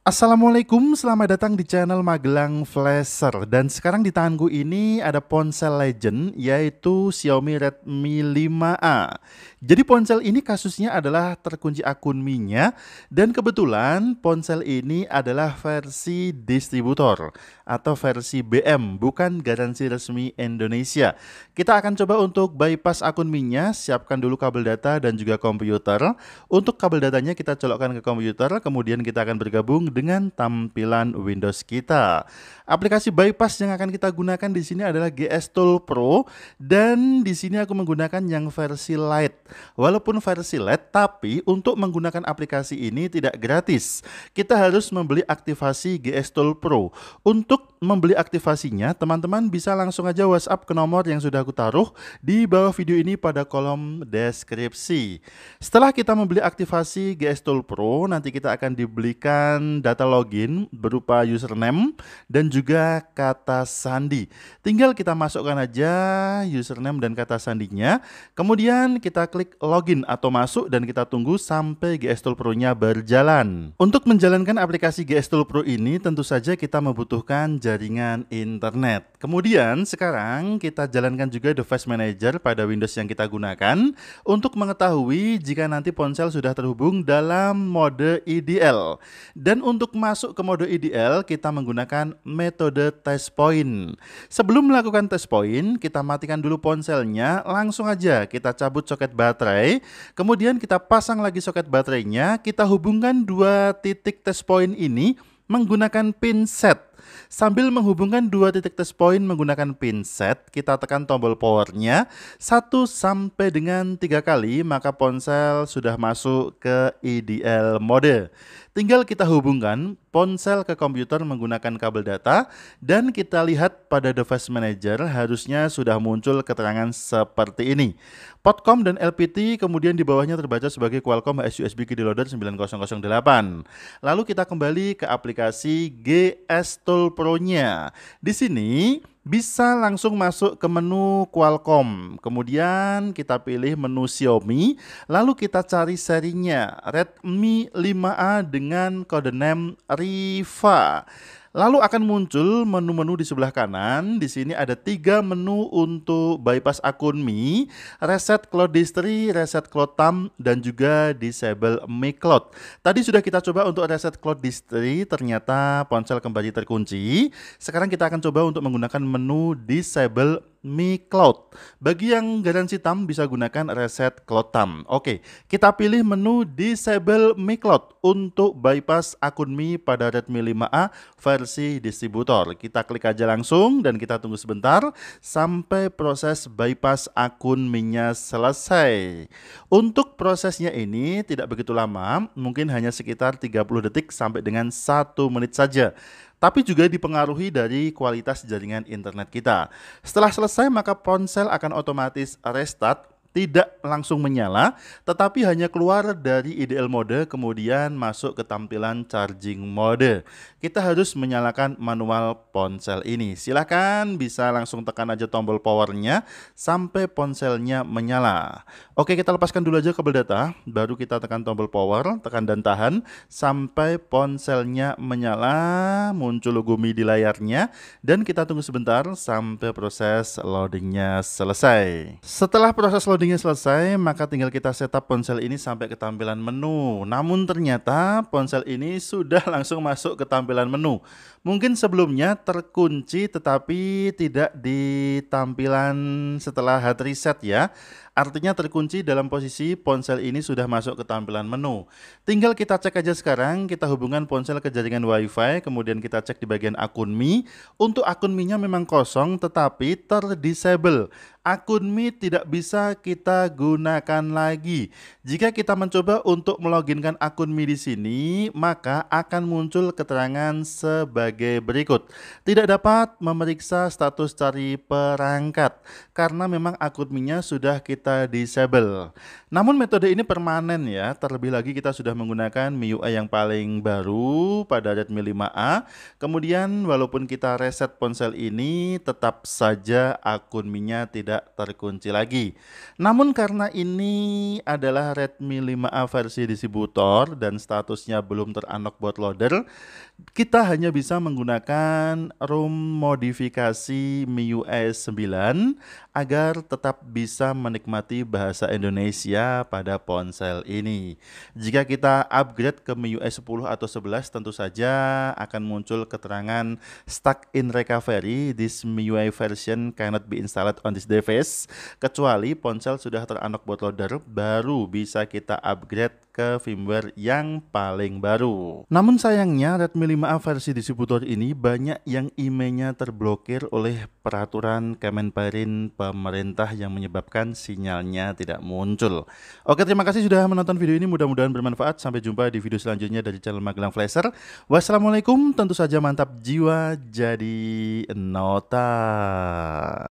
Assalamualaikum, selamat datang di channel Magelang Flasher Dan sekarang di tanganku ini ada ponsel legend yaitu Xiaomi Redmi 5A Jadi ponsel ini kasusnya adalah terkunci akun Mi-nya Dan kebetulan ponsel ini adalah versi distributor atau versi BM bukan garansi resmi Indonesia Kita akan coba untuk bypass akun Mi-nya, siapkan dulu kabel data dan juga komputer Untuk kabel datanya kita colokkan ke komputer, kemudian kita akan bergabung dengan tampilan Windows kita. Aplikasi bypass yang akan kita gunakan di sini adalah GS Tool Pro dan di sini aku menggunakan yang versi Lite. Walaupun versi Lite tapi untuk menggunakan aplikasi ini tidak gratis. Kita harus membeli aktivasi GS Tool Pro. Untuk membeli aktivasinya, teman-teman bisa langsung aja WhatsApp ke nomor yang sudah aku taruh di bawah video ini pada kolom deskripsi. Setelah kita membeli aktivasi GS Tool Pro, nanti kita akan dibelikan data login berupa username dan juga kata sandi. Tinggal kita masukkan aja username dan kata sandinya. Kemudian kita klik login atau masuk dan kita tunggu sampai GS Tool Pro-nya berjalan. Untuk menjalankan aplikasi GS Tool Pro ini, tentu saja kita membutuhkan jaringan internet. Kemudian sekarang kita jalankan juga device manager pada Windows yang kita gunakan untuk mengetahui jika nanti ponsel sudah terhubung dalam mode IDL. Dan untuk masuk ke mode IDL kita menggunakan metode test point. Sebelum melakukan test point, kita matikan dulu ponselnya, langsung aja kita cabut soket baterai, kemudian kita pasang lagi soket baterainya, kita hubungkan dua titik test point ini menggunakan pin set Sambil menghubungkan dua titik test point menggunakan pinset, kita tekan tombol powernya 1 sampai dengan 3 kali, maka ponsel sudah masuk ke IDL mode. Tinggal kita hubungkan ponsel ke komputer menggunakan kabel data dan kita lihat pada device manager harusnya sudah muncul keterangan seperti ini. Potcom dan LPT kemudian di bawahnya terbaca sebagai Qualcomm HUSB KD Loader 9008. Lalu kita kembali ke aplikasi GS Tool Pro-nya. Di sini bisa langsung masuk ke menu Qualcomm. Kemudian kita pilih menu Xiaomi, lalu kita cari serinya Redmi 5A dengan kode name Riva. Lalu akan muncul menu-menu di sebelah kanan. Di sini ada tiga menu untuk bypass akun Mi, reset cloud History, reset cloud tam, dan juga disable Mi Cloud. Tadi sudah kita coba untuk reset cloud History, ternyata ponsel kembali terkunci. Sekarang kita akan coba untuk menggunakan menu disable Mi Cloud. Bagi yang garansi TAM bisa gunakan reset Cloud TAM. Oke, kita pilih menu Disable Mi Cloud untuk bypass akun Mi pada Redmi 5A versi distributor. Kita klik aja langsung dan kita tunggu sebentar sampai proses bypass akun Mi-nya selesai. Untuk prosesnya ini tidak begitu lama, mungkin hanya sekitar 30 detik sampai dengan 1 menit saja tapi juga dipengaruhi dari kualitas jaringan internet kita. Setelah selesai, maka ponsel akan otomatis restart tidak langsung menyala, tetapi hanya keluar dari IDL mode kemudian masuk ke tampilan charging mode. Kita harus menyalakan manual ponsel ini. Silahkan bisa langsung tekan aja tombol powernya sampai ponselnya menyala. Oke kita lepaskan dulu aja kabel data, baru kita tekan tombol power, tekan dan tahan sampai ponselnya menyala, muncul gumi di layarnya, dan kita tunggu sebentar sampai proses loadingnya selesai. Setelah proses loading Loadingnya selesai, maka tinggal kita setup ponsel ini sampai ke tampilan menu. Namun ternyata ponsel ini sudah langsung masuk ke tampilan menu. Mungkin sebelumnya terkunci tetapi tidak di tampilan setelah hard reset ya. Artinya terkunci dalam posisi ponsel ini sudah masuk ke tampilan menu. Tinggal kita cek aja sekarang, kita hubungkan ponsel ke jaringan wifi, kemudian kita cek di bagian akun Mi. Untuk akun Mi-nya memang kosong tetapi terdisable akun Mi tidak bisa kita gunakan lagi. Jika kita mencoba untuk meloginkan akun Mi di sini, maka akan muncul keterangan sebagai berikut. Tidak dapat memeriksa status cari perangkat karena memang akun Mi-nya sudah kita disable. Namun metode ini permanen ya, terlebih lagi kita sudah menggunakan MIUI yang paling baru pada Redmi 5A. Kemudian walaupun kita reset ponsel ini, tetap saja akun Mi-nya tidak tidak terkunci lagi. Namun karena ini adalah Redmi 5A versi distributor dan statusnya belum teranlock loader, kita hanya bisa menggunakan ROM modifikasi MIUI 9 e agar tetap bisa menikmati bahasa Indonesia pada ponsel ini. Jika kita upgrade ke MIUI 10 e atau 11 tentu saja akan muncul keterangan stuck in recovery this MIUI e version cannot be installed on this device device kecuali ponsel sudah teranok bootloader baru bisa kita upgrade ke firmware yang paling baru. Namun sayangnya Redmi 5A versi distributor ini banyak yang imei terblokir oleh peraturan Kemenparin pemerintah yang menyebabkan sinyalnya tidak muncul. Oke, terima kasih sudah menonton video ini. Mudah-mudahan bermanfaat. Sampai jumpa di video selanjutnya dari channel Magelang Flasher. Wassalamualaikum. Tentu saja mantap jiwa jadi nota.